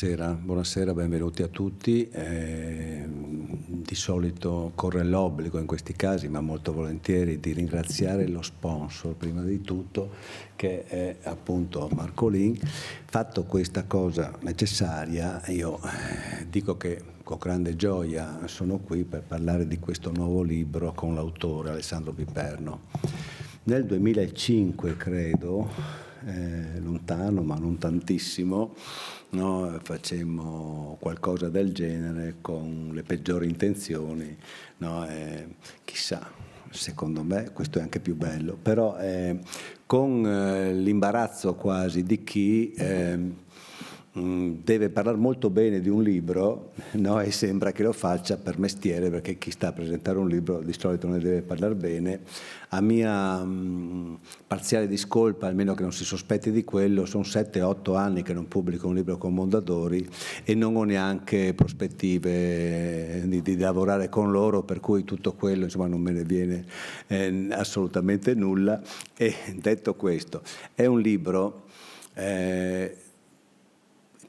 Buonasera, buonasera, benvenuti a tutti. Eh, di solito corre l'obbligo in questi casi, ma molto volentieri, di ringraziare lo sponsor prima di tutto, che è appunto Marcolin. Fatto questa cosa necessaria, io eh, dico che con grande gioia sono qui per parlare di questo nuovo libro con l'autore Alessandro Piperno. Nel 2005, credo, eh, lontano ma non tantissimo, no? facemmo qualcosa del genere con le peggiori intenzioni, no? eh, chissà, secondo me questo è anche più bello, però eh, con eh, l'imbarazzo quasi di chi ehm, Mm, deve parlare molto bene di un libro no? e sembra che lo faccia per mestiere perché chi sta a presentare un libro di solito non ne deve parlare bene. A mia mh, mm, parziale discolpa, almeno che non si sospetti di quello, sono 7-8 anni che non pubblico un libro con Mondadori e non ho neanche prospettive eh, di, di lavorare con loro, per cui tutto quello insomma, non me ne viene eh, assolutamente nulla. E detto questo, è un libro... Eh,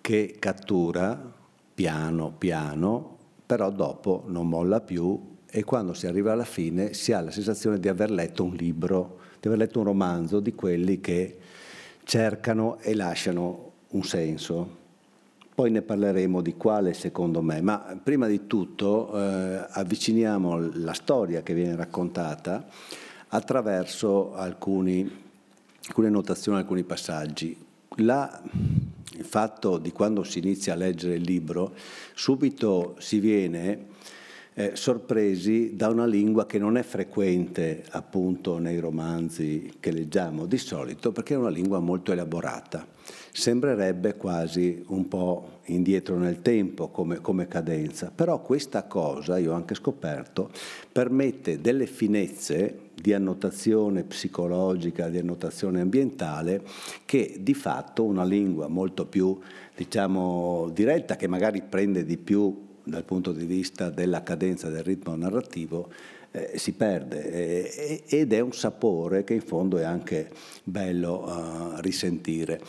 che cattura piano piano, però dopo non molla più e quando si arriva alla fine si ha la sensazione di aver letto un libro, di aver letto un romanzo di quelli che cercano e lasciano un senso. Poi ne parleremo di quale secondo me, ma prima di tutto eh, avviciniamo la storia che viene raccontata attraverso alcuni, alcune notazioni, alcuni passaggi. La il fatto di quando si inizia a leggere il libro, subito si viene eh, sorpresi da una lingua che non è frequente appunto nei romanzi che leggiamo di solito, perché è una lingua molto elaborata. Sembrerebbe quasi un po' indietro nel tempo come, come cadenza, però questa cosa, io ho anche scoperto, permette delle finezze di annotazione psicologica, di annotazione ambientale, che di fatto una lingua molto più diciamo, diretta, che magari prende di più dal punto di vista della cadenza del ritmo narrativo, eh, si perde eh, ed è un sapore che in fondo è anche bello eh, risentire.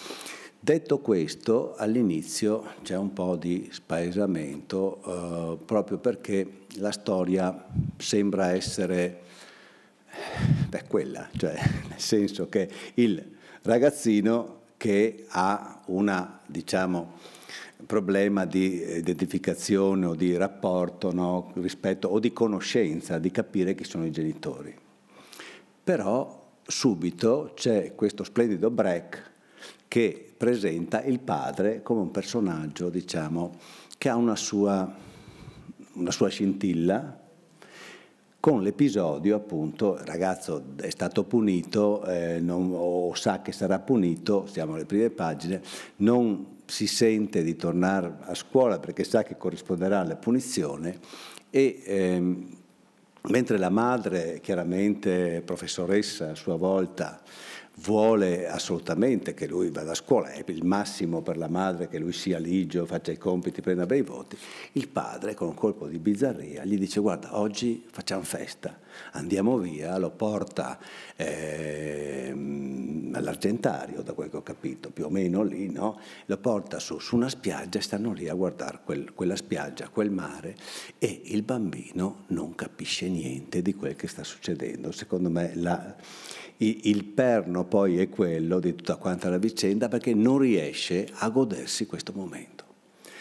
Detto questo, all'inizio c'è un po' di spaesamento eh, proprio perché la storia sembra essere beh, quella, cioè nel senso che il ragazzino che ha un diciamo, problema di identificazione o di rapporto no, rispetto, o di conoscenza, di capire chi sono i genitori. Però subito c'è questo splendido break che presenta il padre come un personaggio, diciamo, che ha una sua, una sua scintilla, con l'episodio appunto il ragazzo è stato punito eh, non, o sa che sarà punito, siamo alle prime pagine, non si sente di tornare a scuola perché sa che corrisponderà alla punizione e ehm, mentre la madre, chiaramente professoressa a sua volta, vuole assolutamente che lui vada a scuola, è il massimo per la madre che lui sia ligio, faccia i compiti, prenda bei voti. Il padre, con un colpo di bizzarria, gli dice guarda, oggi facciamo festa, andiamo via, lo porta eh, all'Argentario, da quel che ho capito, più o meno lì, no? lo porta su, su una spiaggia e stanno lì a guardare quel, quella spiaggia, quel mare e il bambino non capisce niente di quel che sta succedendo. Secondo me la il perno poi è quello di tutta quanta la vicenda perché non riesce a godersi questo momento.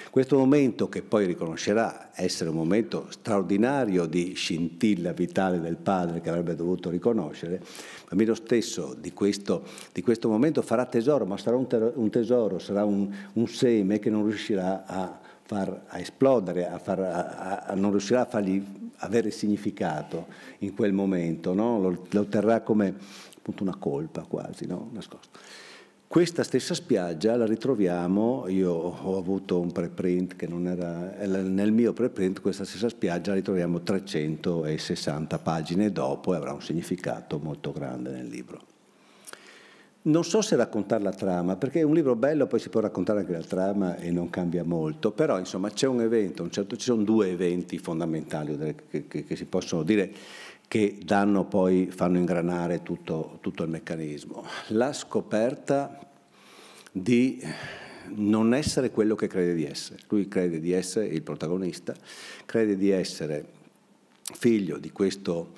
Questo momento che poi riconoscerà essere un momento straordinario di scintilla vitale del padre che avrebbe dovuto riconoscere, ma meno stesso di questo, di questo, momento farà tesoro, ma sarà un, tesoro, sarà un, un seme che non riuscirà a, far, a esplodere, a far, a, non riuscirà a fargli avere significato in quel momento, no? lo, lo terrà come appunto una colpa quasi no? nascosta. Questa stessa spiaggia la ritroviamo, io ho avuto un preprint che non era, eh, nel mio preprint questa stessa spiaggia la ritroviamo 360 pagine dopo e avrà un significato molto grande nel libro. Non so se raccontare la trama, perché è un libro bello, poi si può raccontare anche la trama e non cambia molto, però insomma c'è un evento, un certo, ci sono due eventi fondamentali che, che, che si possono dire che danno poi, fanno ingranare tutto, tutto il meccanismo. La scoperta di non essere quello che crede di essere. Lui crede di essere il protagonista, crede di essere figlio di questo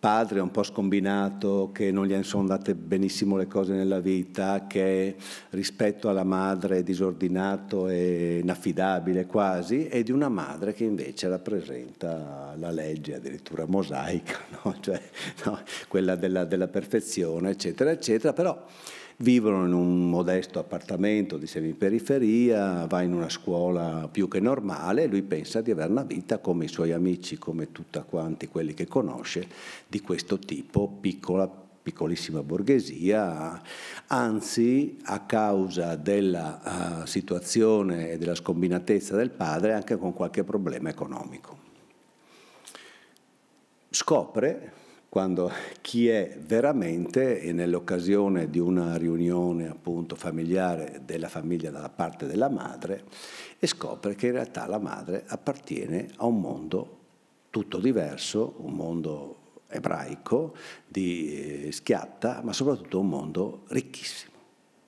padre un po' scombinato, che non gli sono andate benissimo le cose nella vita, che rispetto alla madre è disordinato e inaffidabile quasi, e di una madre che invece rappresenta la legge addirittura mosaica, no? Cioè, no? quella della, della perfezione, eccetera, eccetera. Però vivono in un modesto appartamento di semiperiferia, va in una scuola più che normale, lui pensa di avere una vita come i suoi amici, come tutti quanti quelli che conosce, di questo tipo, piccola, piccolissima borghesia, anzi a causa della uh, situazione e della scombinatezza del padre anche con qualche problema economico. Scopre quando chi è veramente e nell'occasione di una riunione appunto familiare della famiglia dalla parte della madre e scopre che in realtà la madre appartiene a un mondo tutto diverso, un mondo ebraico di eh, schiatta, ma soprattutto un mondo ricchissimo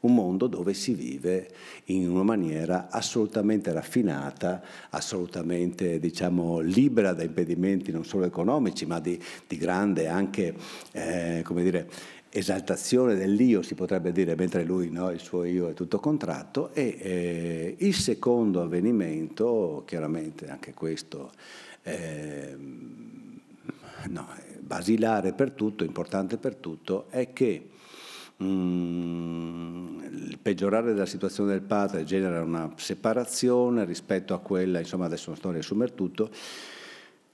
un mondo dove si vive in una maniera assolutamente raffinata, assolutamente diciamo, libera da impedimenti non solo economici, ma di, di grande anche eh, dire, esaltazione dell'io, si potrebbe dire, mentre lui, no, il suo io è tutto contratto. E eh, il secondo avvenimento, chiaramente anche questo... Eh, no, basilare per tutto, importante per tutto, è che Mm, il peggiorare della situazione del padre genera una separazione rispetto a quella, insomma adesso non sto a riassumere tutto,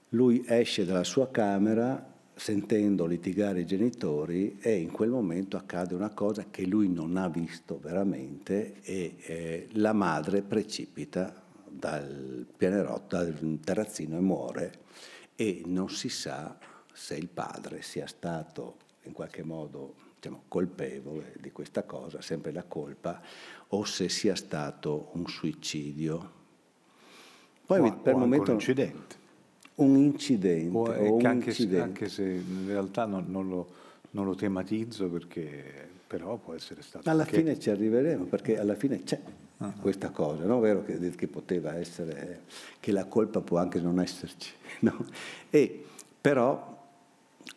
lui esce dalla sua camera sentendo litigare i genitori e in quel momento accade una cosa che lui non ha visto veramente e eh, la madre precipita dal pianerotto, dal terrazzino e muore e non si sa se il padre sia stato in qualche modo diciamo, colpevole di questa cosa, sempre la colpa, o se sia stato un suicidio. Poi o, per o momento, un incidente. Un incidente. O, o un anche, incidente. Se, anche, Se, in realtà non, non, lo, non lo tematizzo perché però può essere stato... Alla perché... fine ci arriveremo, perché alla fine c'è ah, questa cosa, no? Vero che, che, poteva essere, eh, che la colpa può anche non esserci, no? E però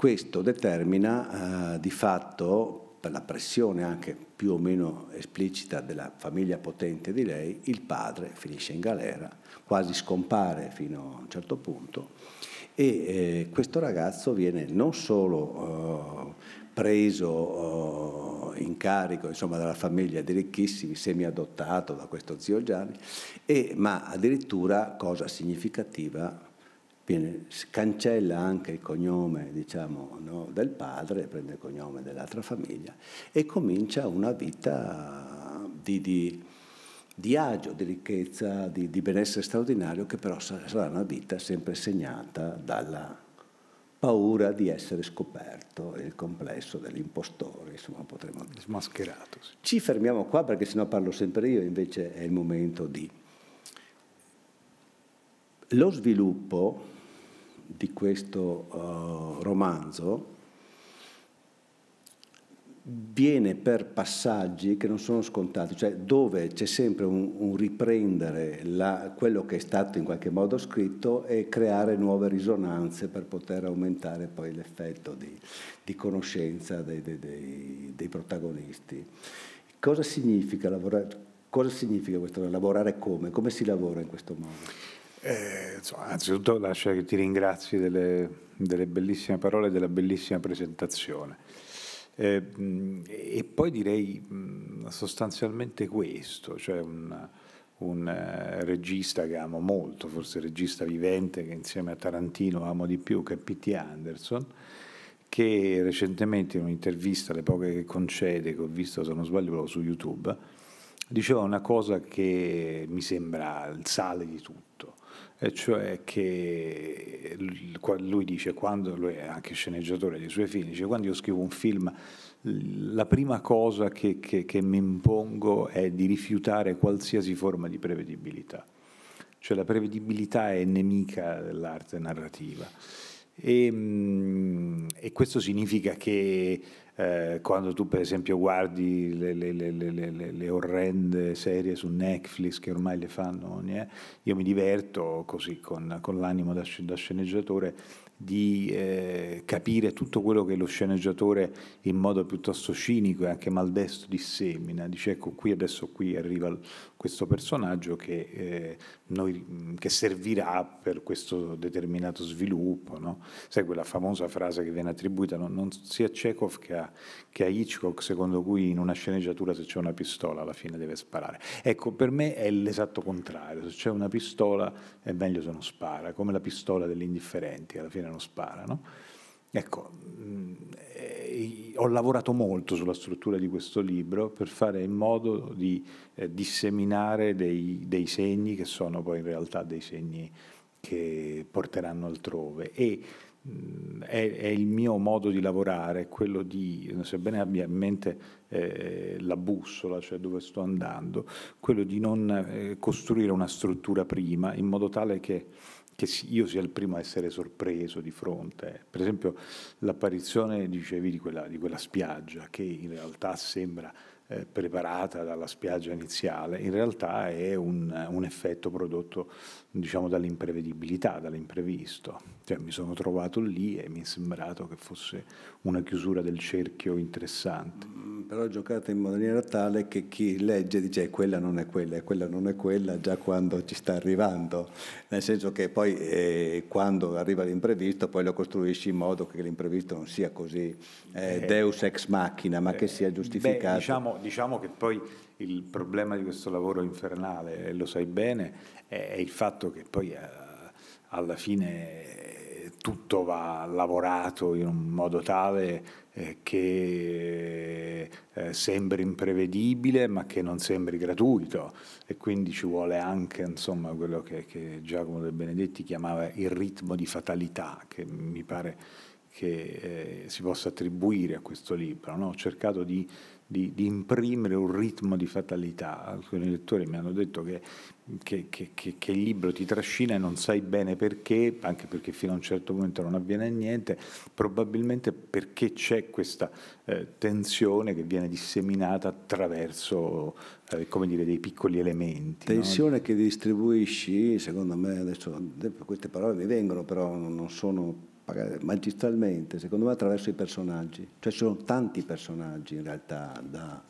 questo determina eh, di fatto, per la pressione anche più o meno esplicita della famiglia potente di lei, il padre finisce in galera, quasi scompare fino a un certo punto e eh, questo ragazzo viene non solo eh, preso eh, in carico insomma, dalla famiglia di ricchissimi, semi-adottato da questo zio Gianni, e, ma addirittura, cosa significativa, viene, cancella anche il cognome diciamo, no, del padre, prende il cognome dell'altra famiglia e comincia una vita di, di, di agio, di ricchezza, di, di, benessere straordinario che però sarà una vita sempre segnata dalla paura di essere scoperto, il complesso dell'impostore, insomma potremmo dire. Smascherato. Sì. Ci fermiamo qua perché sennò parlo sempre io, invece è il momento di... Lo sviluppo di questo uh, romanzo viene per passaggi che non sono scontati, cioè dove c'è sempre un, un riprendere la, quello che è stato in qualche modo scritto e creare nuove risonanze per poter aumentare poi l'effetto di, di conoscenza dei, dei, dei, dei, protagonisti. Cosa significa, lavorare, cosa significa questo lavorare come? Come si lavora in questo modo? Eh, insomma, anzitutto lascia che ti ringrazi delle, delle bellissime parole e della bellissima presentazione. Eh, e poi direi sostanzialmente questo, cioè un, un eh, regista che amo molto, forse regista vivente che insieme a Tarantino amo di più, che è P.T. Anderson, che recentemente in un'intervista, le poche che concede, che ho visto se non sbaglio proprio su YouTube, diceva una cosa che mi sembra il sale di tutto e cioè che lui dice quando, lui è anche sceneggiatore dei suoi film, dice quando io scrivo un film la prima cosa che, che, che mi impongo è di rifiutare qualsiasi forma di prevedibilità, cioè la prevedibilità è nemica dell'arte narrativa e, mm, e questo significa che eh, quando tu per esempio guardi le, le, le, le, orrende serie su Netflix che ormai le fanno, ogni, eh, io mi diverto così con, con l'animo da, da, sceneggiatore di eh, capire tutto quello che lo sceneggiatore in modo piuttosto cinico e anche maldestro dissemina, dice ecco qui adesso qui arriva questo personaggio che, eh, noi, che servirà per questo determinato sviluppo, no? sai quella famosa frase che viene attribuita, non, non sia Chekhov che ha che a Hitchcock secondo cui in una sceneggiatura se c'è una pistola alla fine deve sparare. Ecco, per me è l'esatto contrario, se c'è una pistola è meglio se non spara, come la pistola degli indifferenti, alla fine non spara. No? Ecco, mm, eh, ho lavorato molto sulla struttura di questo libro per fare in modo di eh, disseminare dei, dei segni che sono poi in realtà dei segni che porteranno altrove e è, è, il mio modo di lavorare, quello di, sebbene abbia in mente eh, la bussola, cioè dove sto andando, quello di non eh, costruire una struttura prima in modo tale che, che, io sia il primo a essere sorpreso di fronte. Per esempio l'apparizione, dicevi, di quella, di quella spiaggia che in realtà sembra eh, preparata dalla spiaggia iniziale, in realtà è un, un effetto prodotto diciamo, dall'imprevedibilità, dall'imprevisto. Cioè, mi sono trovato lì e mi è sembrato che fosse una chiusura del cerchio interessante. Mm, però giocate in maniera tale che chi legge dice eh, quella non è quella, e eh, quella non è quella già quando ci sta arrivando, nel senso che poi eh, quando arriva l'imprevisto poi lo costruisci in modo che l'imprevisto non sia così eh, eh deus ex machina, ma che sia giustificato. Beh, diciamo, diciamo che poi il problema di questo lavoro infernale, lo sai bene, è il fatto che poi eh, alla fine eh, tutto va lavorato in un modo tale eh, che sembri imprevedibile ma che non sembri gratuito e quindi ci vuole anche insomma, quello che, che Giacomo De Benedetti chiamava il ritmo di fatalità che mi pare che eh, si possa attribuire a questo libro. No? Ho cercato di di, di, imprimere un ritmo di fatalità. Alcuni lettori mi hanno detto che, che, che, che, il libro ti trascina e non sai bene perché, anche perché fino a un certo momento non avviene niente, probabilmente perché c'è questa eh, tensione che viene disseminata attraverso eh, dire, dei piccoli elementi. Tensione no? che distribuisci, secondo me, adesso queste parole mi vengono, però non sono magistralmente, secondo me, attraverso i personaggi. Cioè ci sono tanti personaggi in realtà da,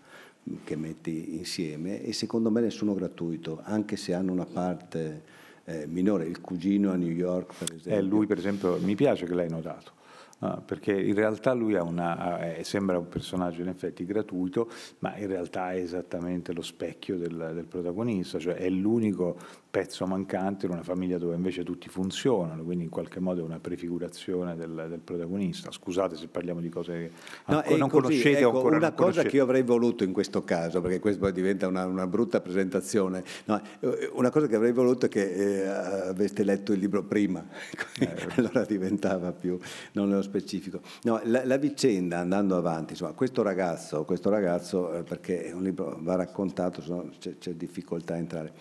che metti insieme e secondo me nessuno gratuito, anche se hanno una parte eh, minore. Il cugino a New York, per eh, esempio. Eh, lui, per esempio, mi piace che l'hai notato. Ah, perché in realtà lui una, eh, sembra un personaggio in effetti gratuito, ma in realtà è esattamente lo specchio del, del protagonista, cioè è l'unico pezzo mancante in una famiglia dove invece tutti funzionano, quindi in qualche modo è una prefigurazione del, del protagonista. Scusate se parliamo di cose no, che non così, conoscete ecco, ancora. Una cosa conoscete. che io avrei voluto in questo caso, perché questo poi diventa una, una brutta presentazione, no, eh, una cosa che avrei voluto è che eh, aveste letto il libro prima, eh, eh. allora diventava più, non nello specifico. No, la, la, vicenda, andando avanti, insomma, questo ragazzo, questo ragazzo perché un libro va raccontato, c'è, c'è difficoltà a entrare,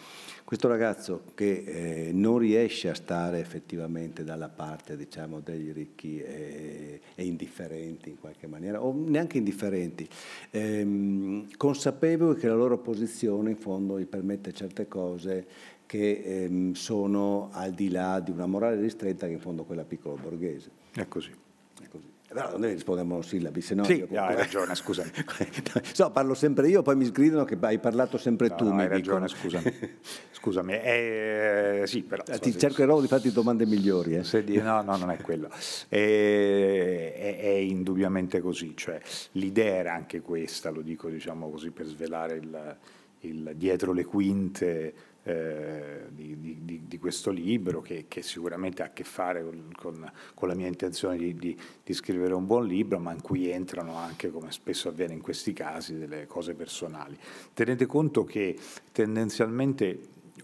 questo ragazzo ragazzo che eh, non riesce a stare effettivamente dalla parte diciamo, degli ricchi e, e, indifferenti in qualche maniera, o neanche indifferenti, ehm, consapevoli che la loro posizione in fondo gli permette certe cose che ehm, sono al di là di una morale ristretta che in fondo è quella piccolo borghese. È così. Eh, però rispondere a monosillabi, se no... Sì, io hai ragione, scusa. so, parlo sempre io, poi mi sgridano che hai parlato sempre no, tu. No, hai ragione, scusami. scusami. Eh, sì, però, eh, so, cercherò so, di farti domande migliori. Eh. Se di... No, no, non è quello. Eh, è, è, indubbiamente così. Cioè, l'idea era anche questa, lo dico diciamo così per svelare il, il dietro le quinte eh, di, di, di, questo libro che, che, sicuramente ha a che fare con, con, con la mia intenzione di, di, scrivere un buon libro, ma in cui entrano anche, come spesso avviene in questi casi, delle cose personali. Tenete conto che tendenzialmente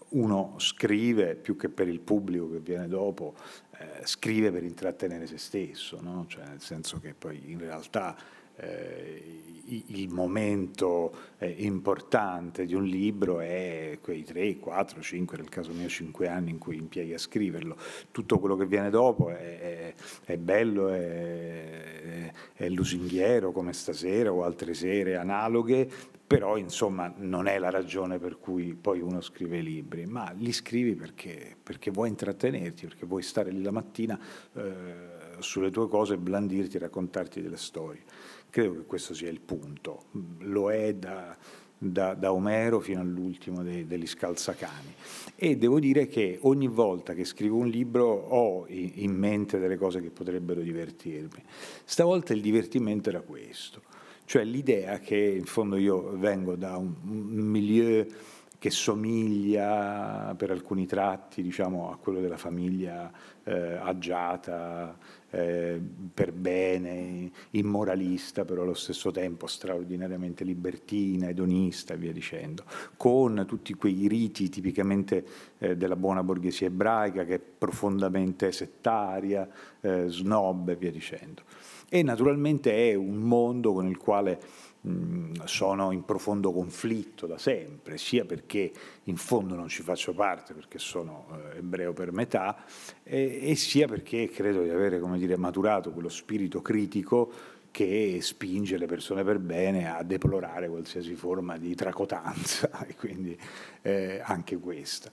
uno scrive, più che per il pubblico che viene dopo, eh, scrive per intrattenere se stesso, no? cioè, nel senso che poi in realtà eh, il momento eh, importante di un libro è quei 3, 4, 5, nel caso mio 5 anni in cui impieghi a scriverlo. Tutto quello che viene dopo è, è bello, è, è, lusinghiero come stasera o altre sere analoghe, però insomma non è la ragione per cui poi uno scrive i libri, ma li scrivi perché, perché vuoi intrattenerti, perché vuoi stare lì la mattina eh, sulle tue cose, blandirti, raccontarti delle storie. Credo che questo sia il punto, lo è da, da, da Omero fino all'ultimo de, degli scalzacani. E devo dire che ogni volta che scrivo un libro ho in mente delle cose che potrebbero divertirmi. Stavolta il divertimento era questo, cioè l'idea che in fondo io vengo da un, milieu che somiglia per alcuni tratti diciamo, a quello della famiglia eh, agiata, eh, per bene, immoralista, però allo stesso tempo straordinariamente libertina, edonista e via dicendo, con tutti quei riti tipicamente eh, della buona borghesia ebraica che è profondamente settaria, eh, snob e via dicendo. E naturalmente è un mondo con il quale sono in profondo conflitto da sempre, sia perché in fondo non ci faccio parte, perché sono eh, ebreo per metà, e, e sia perché credo di avere dire, maturato quello spirito critico che spinge le persone per bene a deplorare qualsiasi forma di tracotanza, e quindi eh, anche questa.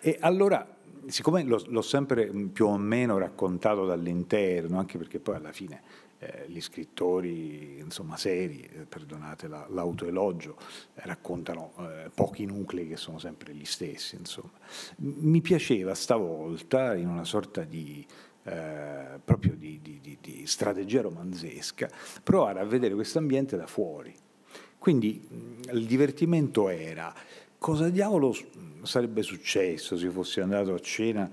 E allora, siccome l'ho sempre più o meno raccontato dall'interno, anche perché poi alla fine eh, gli scrittori insomma, seri, eh, perdonate la, l'autoelogio, eh, raccontano eh, pochi nuclei che sono sempre gli stessi. Insomma. Mi piaceva stavolta, in una sorta di eh, proprio di, di, di, di, strategia romanzesca, provare a vedere questo ambiente da fuori. Quindi mm, il divertimento era cosa diavolo mm, sarebbe successo se fossi andato a cena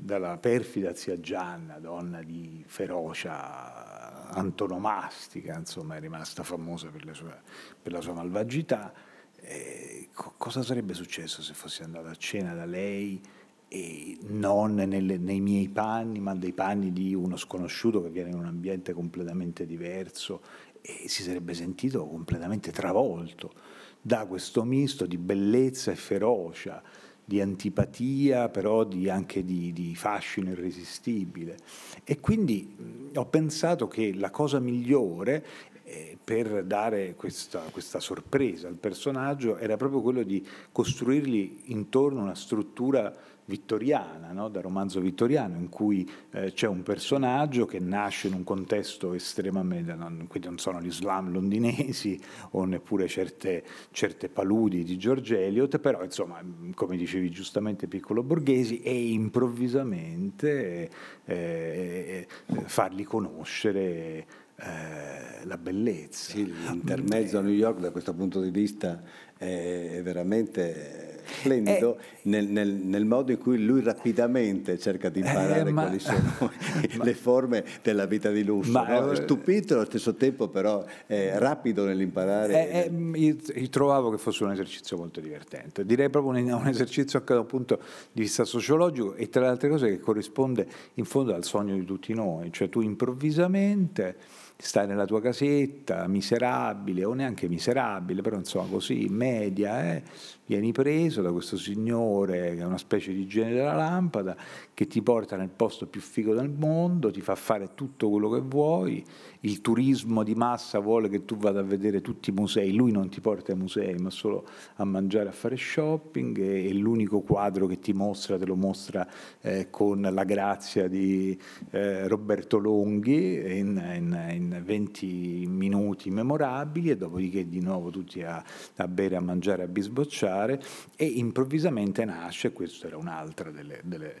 dalla perfida zia Gianna, donna di ferocia antonomastica, insomma è rimasta famosa per, sue, per la sua malvagità, eh, co- cosa sarebbe successo se fossi andato a cena da lei e non nelle, nei miei panni, ma dei panni di uno sconosciuto che viene in un ambiente completamente diverso e si sarebbe sentito completamente travolto da questo misto di bellezza e ferocia di antipatia, però di, anche di, di, fascino irresistibile. E quindi ho pensato che la cosa migliore eh, per dare questa, questa, sorpresa al personaggio era proprio quello di costruirgli intorno una struttura vittoriana, no? da romanzo vittoriano, in cui eh, c'è un personaggio che nasce in un contesto estremamente, non, quindi non sono gli slam londinesi o neppure certe, certe paludi di George Eliot, però insomma, come dicevi giustamente, piccolo borghesi, e improvvisamente eh, eh, farli conoscere eh, la bellezza. Sì, l'intermezzo a New York da questo punto di vista è veramente splendido eh, nel, nel, nel, modo in cui lui rapidamente cerca di eh, imparare eh, ma, quali sono ma, le forme della vita di lusso. Ma, no? Stupito allo stesso tempo però eh, rapido nell'imparare. Eh, eh, mm, io, io, trovavo che fosse un esercizio molto divertente, direi proprio un, un, esercizio anche da un punto di vista sociologico e tra le altre cose che corrisponde in fondo al sogno di tutti noi, cioè tu improvvisamente stai nella tua casetta, miserabile o neanche miserabile, però insomma così, media, eh, vieni preso da questo signore che è una specie di genere della lampada, che ti porta nel posto più figo del mondo, ti fa fare tutto quello che vuoi il turismo di massa vuole che tu vada a vedere tutti i musei, lui non ti porta ai musei ma solo a mangiare, a fare shopping e, e l'unico quadro che ti mostra te lo mostra eh, con la grazia di eh, Roberto Longhi in, in, in, 20 minuti memorabili e dopodiché di nuovo tutti a, a bere, a mangiare, a bisbocciare e improvvisamente nasce, questa era un'altra delle, delle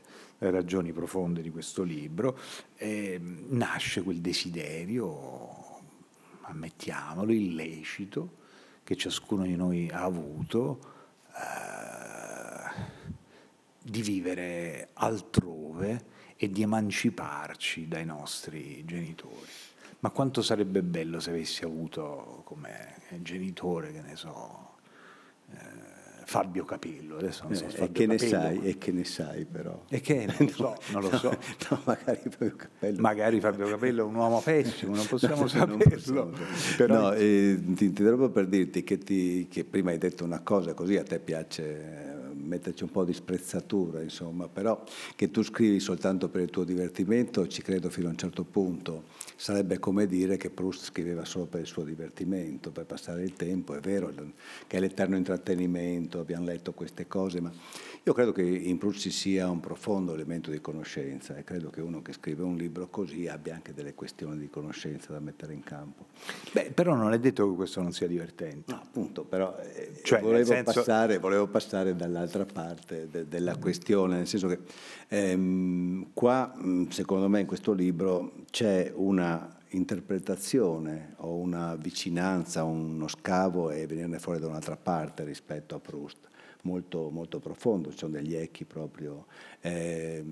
ragioni profonde di questo libro, eh, nasce quel desiderio, ammettiamolo, illecito, che ciascuno di noi ha avuto, eh, di vivere altrove e di emanciparci dai nostri genitori. Ma quanto sarebbe bello se avessi avuto come genitore, che ne so, Fabio Capello, adesso non so. Eh, Fabio e, che Capello, sai, ma... e che ne sai, però. E che non lo so, non lo so. No, no, magari Fabio Capello. Magari Fabio Capello è un uomo pessimo, non possiamo no, saperlo. Non però... No, eh, ti interrompo per dirti che, ti, che prima hai detto una cosa così, a te piace metterci un po' di sprezzatura, insomma, però che tu scrivi soltanto per il tuo divertimento ci credo fino a un certo punto. Sarebbe come dire che Proust scriveva solo per il suo divertimento, per passare il tempo, è vero che è l'eterno intrattenimento, abbiamo letto queste cose, ma io credo che in Proust ci sia un profondo elemento di conoscenza e credo che uno che scrive un libro così abbia anche delle questioni di conoscenza da mettere in campo. Beh, però non è detto che questo non sia divertente. No, appunto, però eh, cioè, volevo, senso... passare, volevo, passare, dall'altra parte de- della questione, nel senso che ehm, qua, mm, secondo me, in questo libro c'è una interpretazione o una vicinanza, uno scavo e venirne fuori da un'altra parte rispetto a Proust molto, molto profondo, ci sono degli echi proprio... Eh,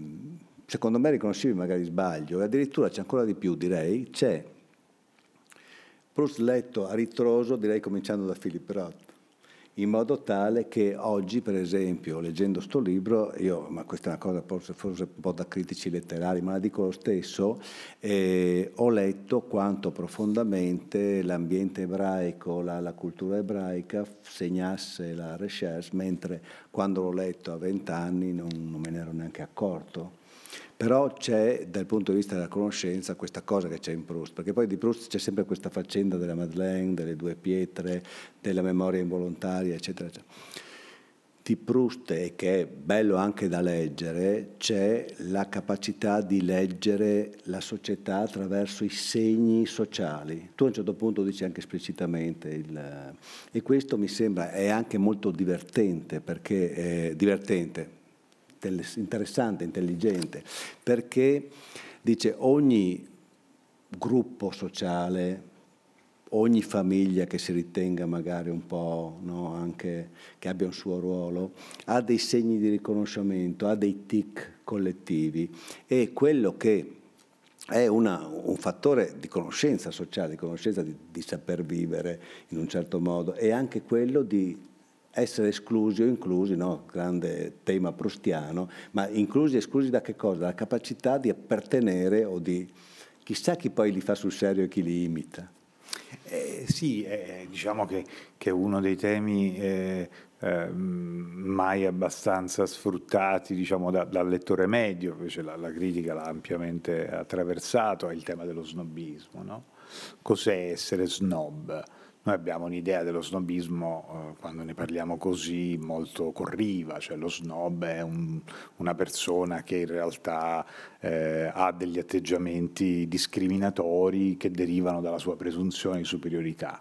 secondo me riconoscibili, magari sbaglio, e addirittura c'è ancora di più, direi, c'è Proust letto a ritroso, direi cominciando da Philip Roth, in modo tale che oggi, per esempio, leggendo sto libro, io, ma questa è una cosa forse, forse un po' da critici letterari, ma la dico lo stesso, eh, ho letto quanto profondamente l'ambiente ebraico, la, la, cultura ebraica segnasse la recherche, mentre quando l'ho letto a vent'anni non, non me ne ero neanche accorto. Però c'è dal punto di vista della conoscenza questa cosa che c'è in Proust, perché poi di Proust c'è sempre questa faccenda della Madeleine, delle due pietre, della memoria involontaria, eccetera, eccetera di Proust e che è bello anche da leggere, c'è la capacità di leggere la società attraverso i segni sociali. Tu a un certo punto dici anche esplicitamente il... e questo mi sembra è anche molto divertente perché è divertente interessante, intelligente, perché dice ogni gruppo sociale, ogni famiglia che si ritenga magari un po' no, anche che abbia un suo ruolo, ha dei segni di riconoscimento, ha dei tic collettivi e quello che è una, un fattore di conoscenza sociale, di conoscenza di, di saper vivere in un certo modo è anche quello di essere esclusi o inclusi, no? grande tema prustiano, ma inclusi e esclusi da che cosa? Dalla capacità di appartenere o di... Chissà chi poi li fa sul serio e chi li imita. Eh, sì, eh, diciamo che, che, uno dei temi eh, ehm, mai abbastanza sfruttati diciamo, da, dal lettore medio, invece la, la critica l'ha ampiamente attraversato, è il tema dello snobismo. No? Cos'è essere snob? Noi abbiamo un'idea dello snobismo, eh, quando ne parliamo così, molto corriva, cioè lo snob è un, una persona che in realtà eh, ha degli atteggiamenti discriminatori che derivano dalla sua presunzione di superiorità.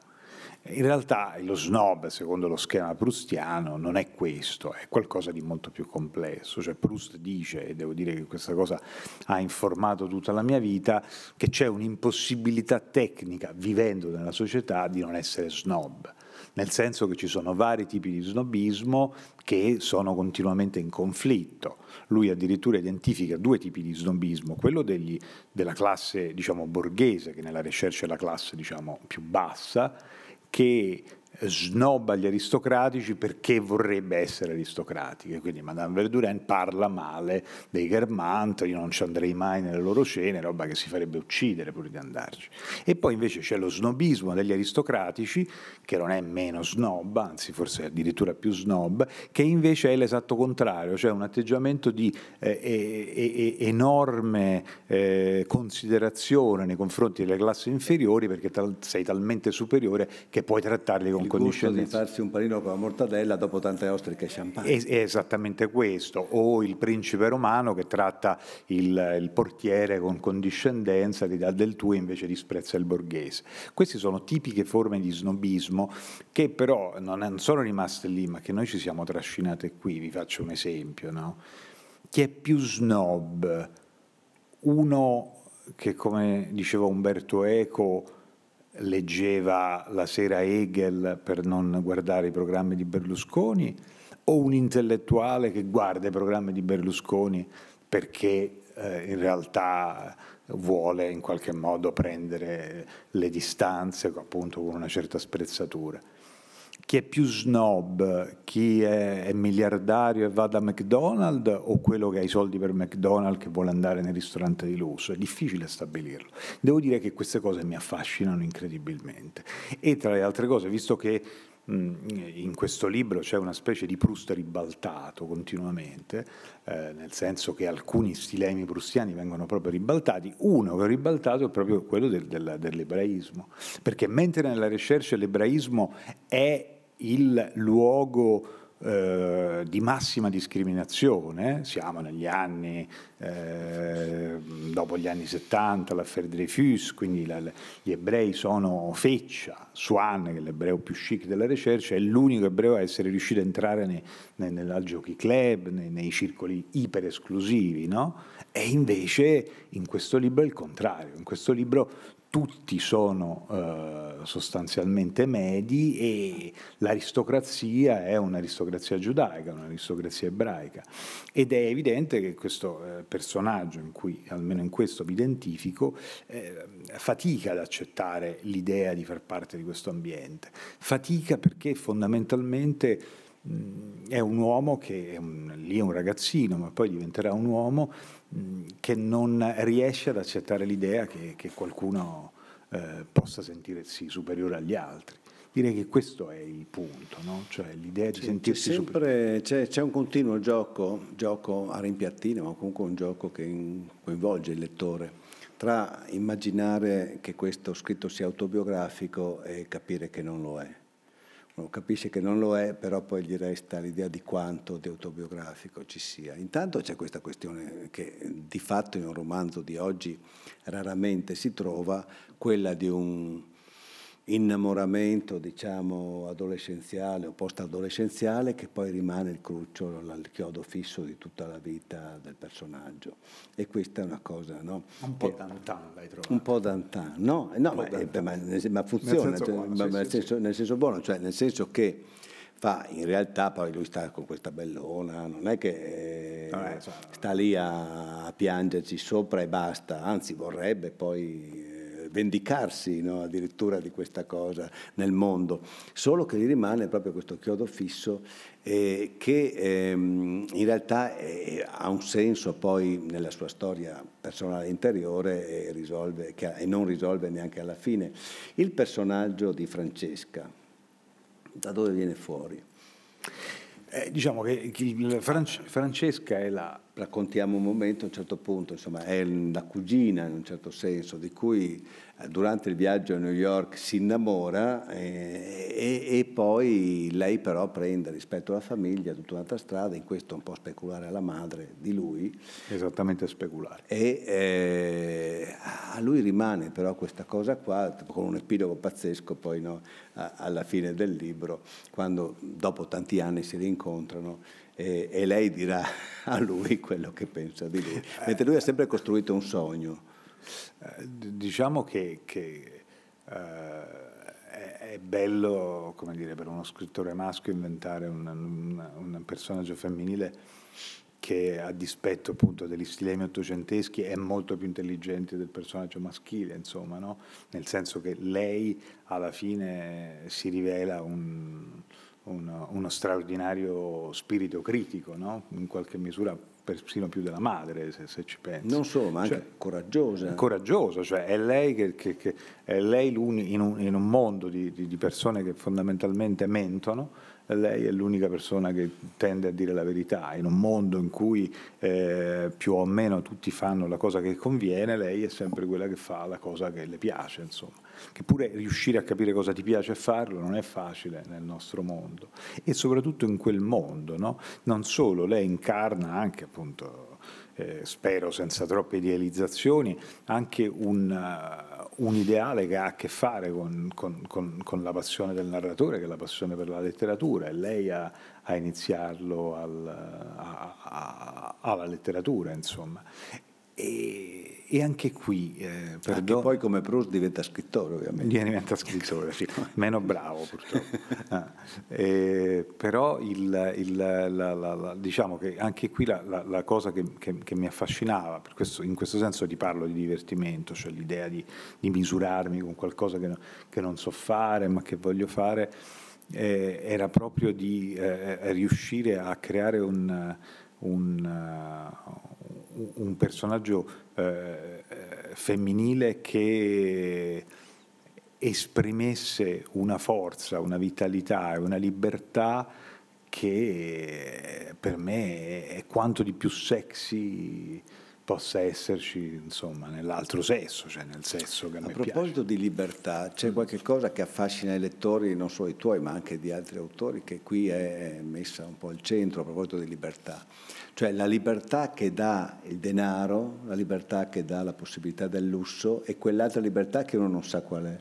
In realtà lo snob, secondo lo schema prustiano, non è questo, è qualcosa di molto più complesso. Cioè Proust dice, e devo dire che questa cosa ha informato tutta la mia vita, che c'è un'impossibilità tecnica, vivendo nella società, di non essere snob nel senso che ci sono vari tipi di snobismo che sono continuamente in conflitto. Lui addirittura identifica due tipi di snobismo, quello degli, della classe diciamo, borghese, che nella ricerca è la classe diciamo, più bassa, que snobba gli aristocratici perché vorrebbe essere aristocratica. Quindi Madame Verdurin parla male dei Germant, io non ci andrei mai nelle loro cene, roba che si farebbe uccidere pur di andarci. E poi invece c'è lo snobismo degli aristocratici, che non è meno snob, anzi forse è addirittura più snob, che invece è l'esatto contrario, cioè un atteggiamento di eh, eh, eh, enorme considerazione nei confronti delle classi inferiori perché tal sei talmente superiore che puoi trattarli con il gusto di farsi un panino con la mortadella dopo tante ostriche e champagne. È, esattamente questo, o il principe romano che tratta il, il portiere con condiscendenza, gli dà del tuo e invece disprezza il borghese. Queste sono tipiche forme di snobismo che però non sono rimaste lì, ma che noi ci siamo trascinate qui. Vi faccio un esempio, no? Chi è più snob? Uno che, come diceva Umberto Eco, leggeva la sera Hegel per non guardare i programmi di Berlusconi o un intellettuale che guarda i programmi di Berlusconi perché eh, in realtà vuole in qualche modo prendere le distanze appunto con una certa sprezzatura chi è più snob, chi è, è, miliardario e va da McDonald's o quello che ha i soldi per McDonald's che vuole andare nel ristorante di lusso, è difficile stabilirlo. Devo dire che queste cose mi affascinano incredibilmente e tra le altre cose, visto che mh, in questo libro c'è una specie di Proust ribaltato continuamente, eh, nel senso che alcuni stilemi prussiani vengono proprio ribaltati, uno che ho ribaltato è proprio quello del, del, dell'ebraismo, perché mentre nella ricerca l'ebraismo è il luogo eh, di massima discriminazione, siamo negli anni, eh, dopo gli anni 70, l'affaire Dreyfus, quindi la, gli ebrei sono feccia, Swan, che è l'ebreo più chic della ricerca, è l'unico ebreo a essere riuscito ad entrare nei, nei, nella giochi club, nei, nei circoli iperesclusivi, no? E invece in questo libro è il contrario, in questo libro tutti sono eh, sostanzialmente medi e l'aristocrazia è un'aristocrazia giudaica, un'aristocrazia ebraica ed è evidente che questo eh, personaggio, in cui, almeno in questo mi identifico, eh, fatica ad accettare l'idea di far parte di questo ambiente, fatica perché fondamentalmente Mm, è un uomo che è un, lì è un ragazzino, ma poi diventerà un uomo mm, che non riesce ad accettare l'idea che, che qualcuno eh, possa sentirsi superiore agli altri. Direi che questo è il punto, no? cioè l'idea di c'è, sentirsi c'è sempre, superiore. C'è, c'è, un continuo gioco, gioco a rimpiattino, ma comunque un gioco che coinvolge il lettore, tra immaginare che questo scritto sia autobiografico e capire che non lo è uno capisce che non lo è, però poi gli resta l'idea di quanto di autobiografico ci sia. Intanto c'è questa questione che eh, di fatto in un romanzo di oggi raramente si trova, quella di un innamoramento diciamo adolescenziale o post-adolescenziale che poi rimane il cruccio, il chiodo fisso di tutta la vita del personaggio e questa è una cosa no? un po' d'antan l'hai trovato un po' d'antan no, eh, no ma, eh, ma, ma, funziona nel senso, cioè, buono, ma, sì, nel, senso, sì. nel senso, buono cioè nel senso che fa in realtà poi lui sta con questa bellona non è che eh, sta lì a, a piangerci sopra e basta anzi vorrebbe poi vendicarsi no, addirittura di questa cosa nel mondo, solo che gli rimane proprio questo chiodo fisso eh, che ehm, in realtà eh, ha un senso poi nella sua storia personale interiore e, risolve, che, e non risolve neanche alla fine. Il personaggio di Francesca, da dove viene fuori? Eh, diciamo che Francesca è la raccontiamo un momento, a un certo punto, insomma, è la cugina in un certo senso, di cui eh, durante il viaggio a New York si innamora eh, e, e, poi lei però prende rispetto alla famiglia tutta un'altra strada, in questo un po' speculare alla madre di lui. Esattamente speculare. E eh, a lui rimane però questa cosa qua, con un epilogo pazzesco poi no, alla fine del libro, quando dopo tanti anni si rincontrano e, e lei dirà a lui quello che pensa di lui. Eh. Mentre lui ha sempre costruito un sogno. Eh, diciamo che, che uh, è, è, bello, come dire, per uno scrittore maschio inventare un, personaggio femminile che a dispetto appunto degli stilemi ottocenteschi è molto più intelligente del personaggio maschile, insomma, no? nel senso che lei alla fine si rivela un, uno, uno straordinario spirito critico, no? in qualche misura persino più della madre, se, se ci pensi. Non solo, ma cioè, anche coraggiosa. Coraggiosa, cioè è lei, che, che, che è lei in, un, in, un, mondo di, di, di persone che fondamentalmente mentono, lei è l'unica persona che tende a dire la verità. In un mondo in cui eh, più o meno tutti fanno la cosa che conviene, lei è sempre quella che fa la cosa che le piace, insomma che pure riuscire a capire cosa ti piace e farlo non è facile nel nostro mondo e soprattutto in quel mondo, no? non solo, lei incarna anche appunto, eh, spero senza troppe idealizzazioni, anche un, uh, un, ideale che ha a che fare con, con, con, con, la passione del narratore, che è la passione per la letteratura e lei a, a iniziarlo al, a, a, alla letteratura, insomma. E e anche qui, eh, perdo... poi come Proust diventa scrittore ovviamente. Diventa scrittore, sì, meno bravo purtroppo. Ah, eh, però il, il, la, la, la, diciamo che anche qui la, cosa che, che, che, mi affascinava, questo, in questo senso ti parlo di divertimento, cioè l'idea di, di misurarmi con qualcosa che, no, che non so fare ma che voglio fare, eh, era proprio di eh, eh, riuscire a creare un, un un personaggio eh, femminile che esprimesse una forza, una vitalità e una libertà che eh, per me è quanto di più sexy possa esserci insomma, nell'altro sesso, cioè nel sesso che a, a me piace. A proposito di libertà, c'è mm. qualche cosa che affascina i lettori, non solo i tuoi, ma anche di altri autori, che qui è messa un po' al centro a proposito di libertà. Cioè la libertà che dà il denaro, la libertà che dà la possibilità del lusso e quell'altra libertà che uno non sa qual è.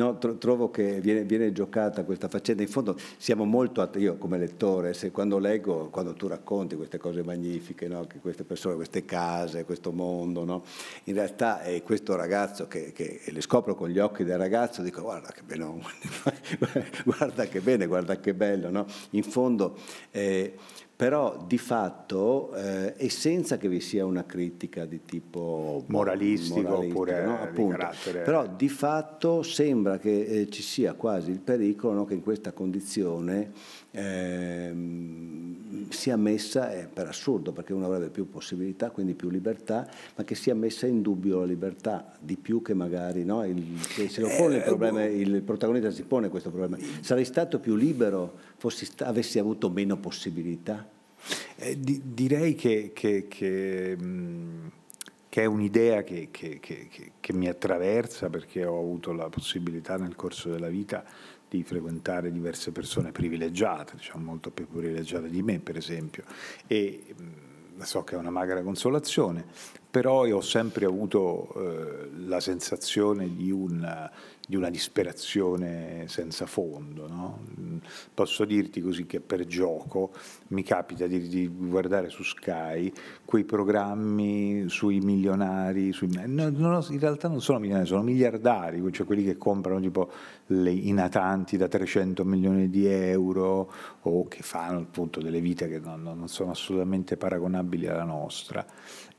No, tro- trovo che viene, viene, giocata questa faccenda. In fondo siamo molto, attenti, io come lettore, se, quando leggo, quando tu racconti queste cose magnifiche, no? che queste persone, queste case, questo mondo, no? in realtà è questo ragazzo che, che le scopro con gli occhi del ragazzo, dico guarda che bene, guarda che bene, guarda che bello. In fondo... Eh, però di fatto eh, e senza che vi sia una critica di tipo moralistico, oppure no? Appunto, di carattere... però di fatto sembra che eh, ci sia quasi il pericolo no? che in questa condizione ehm, sia messa, è per assurdo perché uno avrebbe più possibilità, quindi più libertà, ma che sia messa in dubbio la libertà di più che magari no? il, che se lo eh, pone il eh, problema, boh. il protagonista si pone questo problema. Sarei stato più libero fossi, avessi avuto meno possibilità? Eh, di, direi che, che, che, che è un'idea che, mi attraversa perché ho avuto la possibilità nel corso della vita di frequentare diverse persone privilegiate, diciamo molto più privilegiate di me per esempio, e so che è una magra consolazione, però io ho sempre avuto eh, la sensazione di un di una disperazione senza fondo. No? Posso dirti così che per gioco mi capita di, di guardare su Sky quei programmi sui milionari, sui, no, no, in realtà non sono milionari, sono miliardari, cioè quelli che comprano tipo le, i natanti da 300 milioni di euro o che fanno appunto delle vite che non, non sono assolutamente paragonabili alla nostra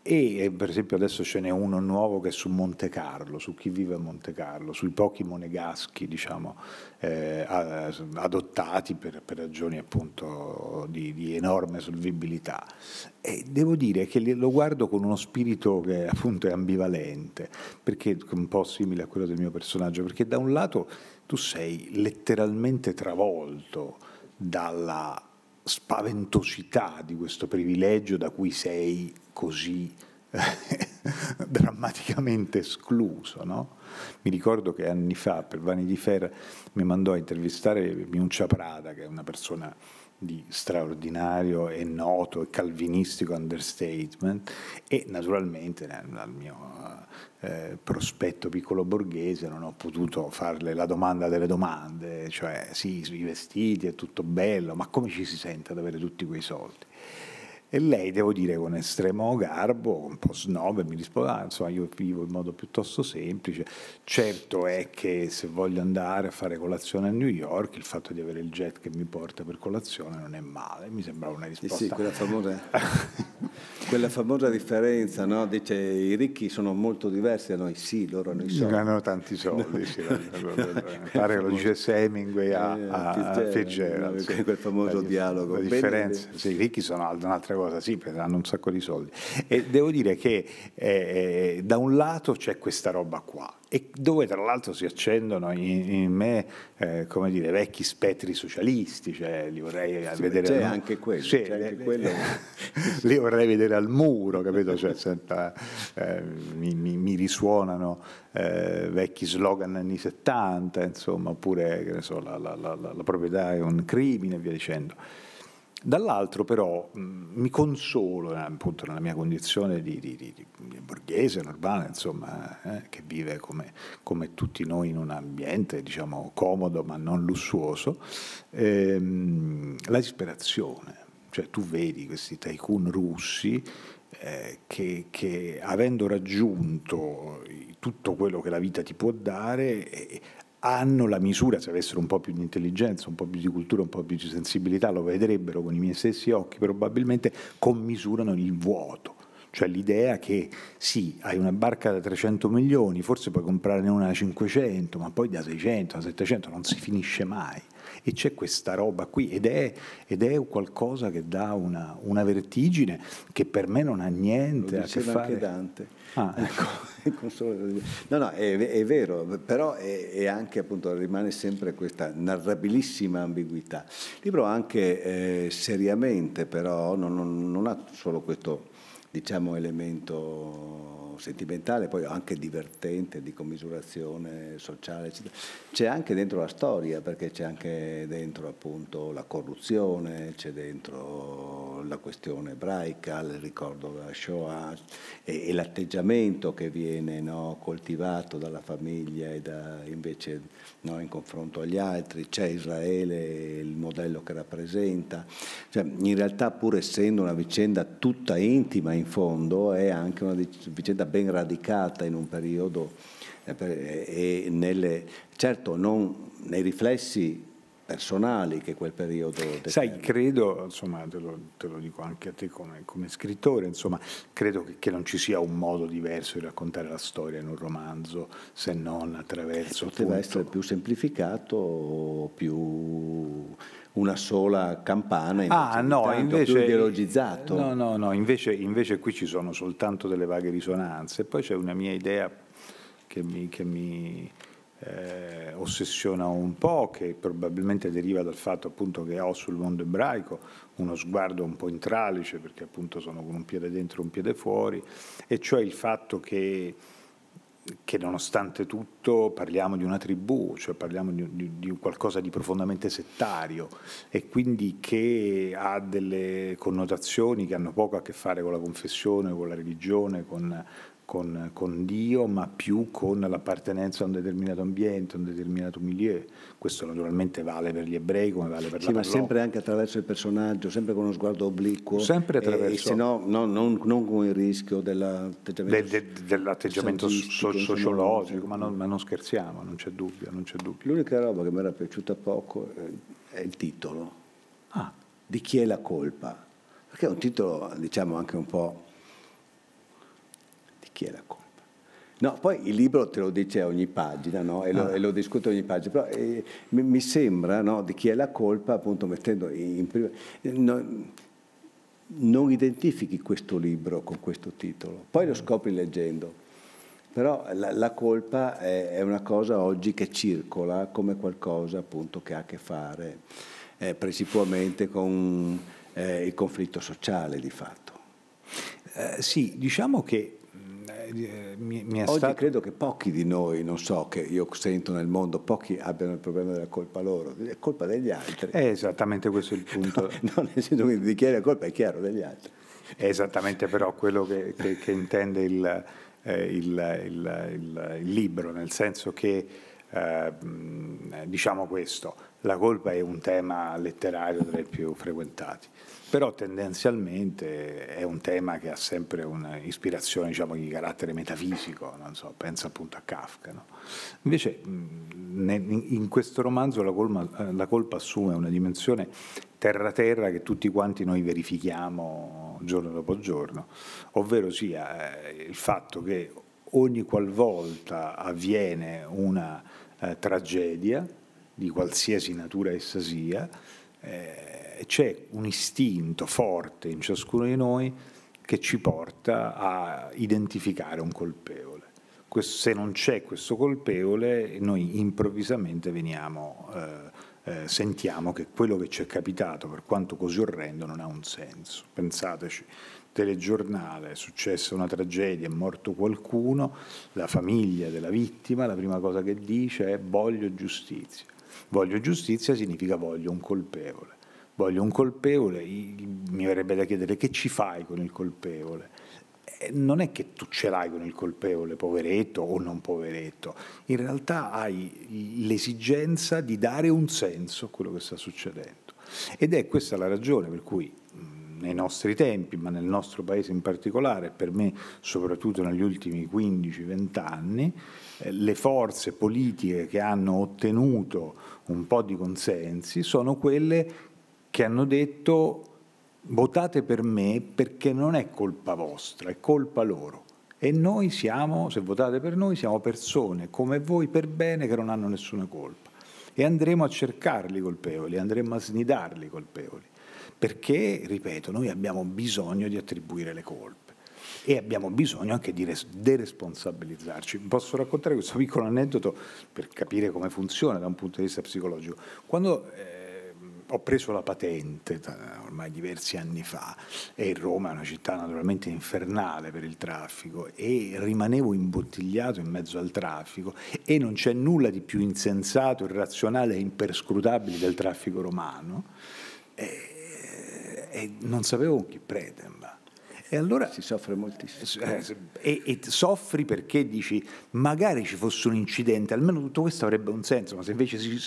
e eh, per esempio adesso ce n'è uno nuovo che è su Monte Carlo, su chi vive a Monte Carlo, sui pochi monegaschi diciamo, eh, adottati per, per, ragioni appunto di, di, enorme solvibilità. E devo dire che lo guardo con uno spirito che appunto è ambivalente, perché è un po' simile a quello del mio personaggio, perché da un lato tu sei letteralmente travolto dalla spaventosità di questo privilegio da cui sei così eh, drammaticamente escluso, no? Mi ricordo che anni fa per Vani di Fer mi mandò a intervistare Miuncia Prada, che è una persona di straordinario e noto e calvinistico understatement e naturalmente dal mio eh, prospetto piccolo borghese non ho potuto farle la domanda delle domande, cioè sì, i vestiti è tutto bello, ma come ci si sente ad avere tutti quei soldi? E lei, devo dire, con estremo garbo, un po' snob, mi rispondeva, ah, insomma, io vivo in modo piuttosto semplice. Certo è che se voglio andare a fare colazione a New York, il fatto di avere il jet che mi porta per colazione non è male. Mi sembrava una risposta. Eh sì, quella famosa. quella famosa differenza, no? dice i ricchi sono molto diversi da noi, sì, loro hanno i soldi. Non hanno tanti soldi, no. sì, pare che lo dicesse Hemingway a, eh, a, a Fitzgerald, no, quel famoso la, dialogo. La differenza, Bene, sì, i ricchi sono un'altra cosa, sì, hanno un sacco di soldi. E devo dire che eh, eh da un lato c'è questa roba qua, e dove tra l'altro si accendono in, in me eh, come dire, vecchi spettri socialisti, cioè li vorrei sì, vedere... C'è al... anche quello, sì, c'è anche quello. li vorrei vedere al muro, capito? Cioè, sempre, eh, mi, mi, mi, risuonano eh, vecchi slogan anni 70, insomma, oppure so, la, la, la, la, proprietà è un crimine e via dicendo. Dall'altro però mi consolo eh, appunto nella mia condizione di, di, di, di borghese, normale, insomma, eh, che vive come, come, tutti noi in un ambiente diciamo comodo ma non lussuoso, ehm, la disperazione. Cioè tu vedi questi tycoon russi eh, che, che, avendo raggiunto eh, tutto quello che la vita ti può dare, eh, hanno la misura, se avessero un po' più di intelligenza, un po' più di cultura, un po' più di sensibilità, lo vedrebbero con i miei stessi occhi, probabilmente commisurano il vuoto. Cioè l'idea che sì, hai una barca da 300 milioni, forse puoi comprarne una da 500, ma poi da 600, da 700, non si finisce mai e c'è questa roba qui ed è, ed è qualcosa che dà una, una, vertigine che per me non ha niente Lo a che fare. anche Dante. Ah, ecco, no, no, è, è vero, però è, è, anche appunto rimane sempre questa narrabilissima ambiguità. Il libro anche eh, seriamente però non, non, non ha solo questo diciamo, elemento sentimentale, poi anche divertente, di commisurazione sociale, eccetera. C'è anche dentro la storia, perché c'è anche dentro appunto la corruzione, c'è dentro la questione ebraica, il ricordo della Shoah e, e l'atteggiamento che viene no, coltivato dalla famiglia e da, invece no? in confronto agli altri, c'è Israele, il modello che rappresenta. Cioè, in realtà pur essendo una vicenda tutta intima in fondo, è anche una vicenda ben radicata in un periodo eh, e nelle, certo non nei riflessi personali che quel periodo... Determina. Sai, credo, insomma, te lo, te lo, dico anche a te come, come scrittore, insomma, credo che, che, non ci sia un modo diverso di raccontare la storia in un romanzo se non attraverso... Eh, poteva appunto... essere più semplificato, o più una sola campana ah, no, tanto, invece, più ideologizzato. No, no, no, invece, invece qui ci sono soltanto delle vaghe risonanze. Poi c'è una mia idea che mi... Che mi eh, ossessiona un po', che probabilmente deriva dal fatto appunto che ho sul mondo ebraico uno sguardo un po' intralice, perché appunto sono con un piede dentro e un piede fuori, e cioè il fatto che, che nonostante tutto parliamo di una tribù, cioè parliamo di, di, di qualcosa di profondamente settario e quindi che ha delle connotazioni che hanno poco a che fare con la confessione, con la religione, con con, con, Dio, ma più con l'appartenenza a un determinato ambiente, a un determinato milieu. Questo naturalmente vale per gli ebrei come vale per sì, la Sì, ma sempre anche attraverso il personaggio, sempre con uno sguardo obliquo. Sempre attraverso. E, e se no, no non, non, con il rischio dell'atteggiamento, de, de, dell'atteggiamento so, sociologico, ecco. ma non, ma non, scherziamo, non c'è dubbio. Non c'è dubbio. L'unica roba che mi era piaciuta poco eh, è il titolo. Ah. Di chi è la colpa? Perché è un titolo, diciamo, anche un po' chi è la colpa? No, poi il libro te lo dice a ogni pagina no? e, lo, ah. e, lo, discute a ogni pagina, però eh, mi, mi, sembra no, di chi è la colpa appunto mettendo in, in prima... No, non identifichi questo libro con questo titolo, poi lo mm. scopri leggendo. Però la, la colpa è, è, una cosa oggi che circola come qualcosa appunto che ha a che fare eh, principalmente con eh, il conflitto sociale di fatto. Eh, sì, diciamo che eh, mi, mi Oggi stato... credo che pochi di noi, non so, che io sento nel mondo, pochi abbiano il problema della colpa loro, è colpa degli altri. È esattamente questo il punto. no, non nel senso di chi è la colpa è chiaro degli altri. È esattamente però quello che, che, che intende il, eh, il, il, il libro, nel senso che eh, diciamo questo, la colpa è un tema letterario tra i più frequentati, però tendenzialmente è un tema che ha sempre un'ispirazione diciamo, di carattere metafisico, so, pensa appunto a Kafka. No? Invece in questo romanzo la colpa, eh, la colpa assume una dimensione terra-terra che tutti quanti noi verifichiamo giorno dopo giorno, ovvero sia eh, il fatto che ogni qualvolta avviene una eh, tragedia, di qualsiasi natura essa sia, eh, c'è un istinto forte in ciascuno di noi che ci porta a identificare un colpevole. Questo, se non c'è questo colpevole, noi improvvisamente veniamo, eh, eh, sentiamo che quello che ci è capitato, per quanto così orrendo, non ha un senso. Pensateci, telegiornale, è successa una tragedia, è morto qualcuno, la famiglia della vittima, la prima cosa che dice è voglio giustizia. Voglio giustizia significa voglio un colpevole. Voglio un colpevole, mi verrebbe da chiedere che ci fai con il colpevole? Eh, non è che tu ce l'hai con il colpevole, poveretto o non poveretto, in realtà hai l'esigenza di dare un senso a quello che sta succedendo. Ed è questa la ragione per cui nei nostri tempi, ma nel nostro paese in particolare, per me soprattutto negli ultimi 15-20 anni, eh, le forze politiche che hanno ottenuto un po' di consensi sono quelle che hanno detto votate per me perché non è colpa vostra, è colpa loro. E noi siamo, se votate per noi, siamo persone come voi per bene che non hanno nessuna colpa. E andremo a cercarli colpevoli, andremo a snidarli colpevoli perché, ripeto, noi abbiamo bisogno di attribuire le colpe e abbiamo bisogno anche di deresponsabilizzarci. Posso raccontare questo piccolo aneddoto per capire come funziona da un punto di vista psicologico. Quando eh, ho preso la patente ormai diversi anni fa e Roma è una città naturalmente infernale per il traffico e rimanevo imbottigliato in mezzo al traffico e non c'è nulla di più insensato, irrazionale e imperscrutabile del traffico romano. Eh, e non sapevo con chi prenderla. E allora si soffre moltissimo. Eh, e, e, soffri perché dici magari ci fosse un incidente, almeno tutto questo avrebbe un senso, ma se invece, si,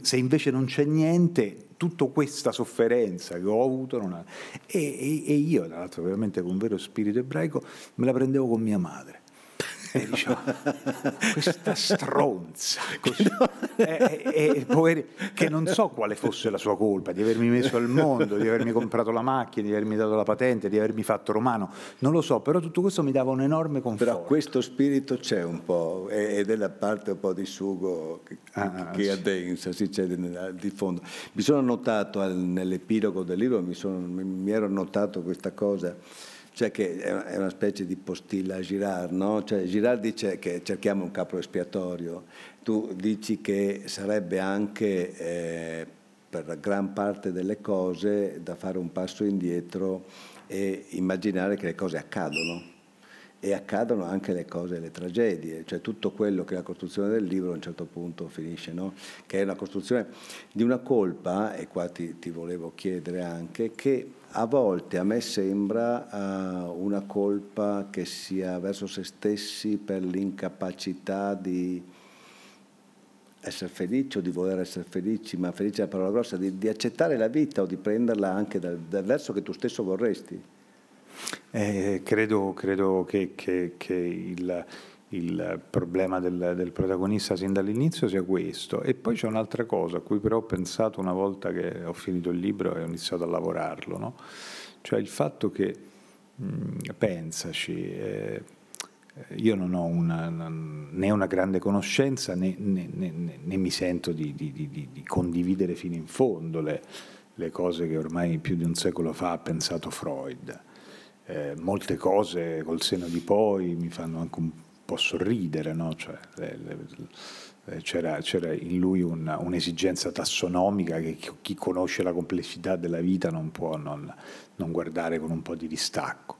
se invece non c'è niente, tutta questa sofferenza che ho avuto non ha... e, e, e io, tra l'altro, veramente con vero spirito ebraico, me la prendevo con mia madre e diceva questa stronza, così, e, e, e, che non so quale fosse la sua colpa, di avermi messo al mondo, di avermi comprato la macchina, di avermi dato la patente, di avermi fatto romano, non lo so, però tutto questo mi dava un enorme conforto. Però questo spirito c'è un po', ed è la parte un po' di sugo che, ah, che ah, sì. addensa, si c'è di fondo. Mi sono notato nell'epilogo del libro, mi, sono, mi ero notato questa cosa cioè che è una specie di postilla a Girard, no? Cioè Girard dice che cerchiamo un capo espiatorio, tu dici che sarebbe anche eh, per gran parte delle cose da fare un passo indietro e immaginare che le cose accadono e accadono anche le cose, le tragedie, cioè tutto quello che la costruzione del libro a un certo punto finisce, no? che è una costruzione di una colpa, e qua ti, ti volevo chiedere anche, che a volte a me sembra uh, una colpa che sia verso se stessi per l'incapacità di essere felici o di voler essere felici, ma felice è la parola grossa, di, di accettare la vita o di prenderla anche dal, dal verso che tu stesso vorresti. Eh, credo, credo, che, che, che il, il, problema del, del, protagonista sin dall'inizio sia questo. E poi c'è un'altra cosa a cui però ho pensato una volta che ho finito il libro e ho iniziato a lavorarlo, no? cioè il fatto che, mh, mm, pensaci, eh, io non ho una, né una grande conoscenza né, né, né, né mi sento di, di, di, di, condividere fino in fondo le, le, cose che ormai più di un secolo fa ha pensato Freud eh, molte cose col seno di poi mi fanno anche un po' sorridere, no? cioè, le, le, c'era, c'era, in lui una, un'esigenza tassonomica che chi conosce la complessità della vita non può non, non, guardare con un po' di distacco.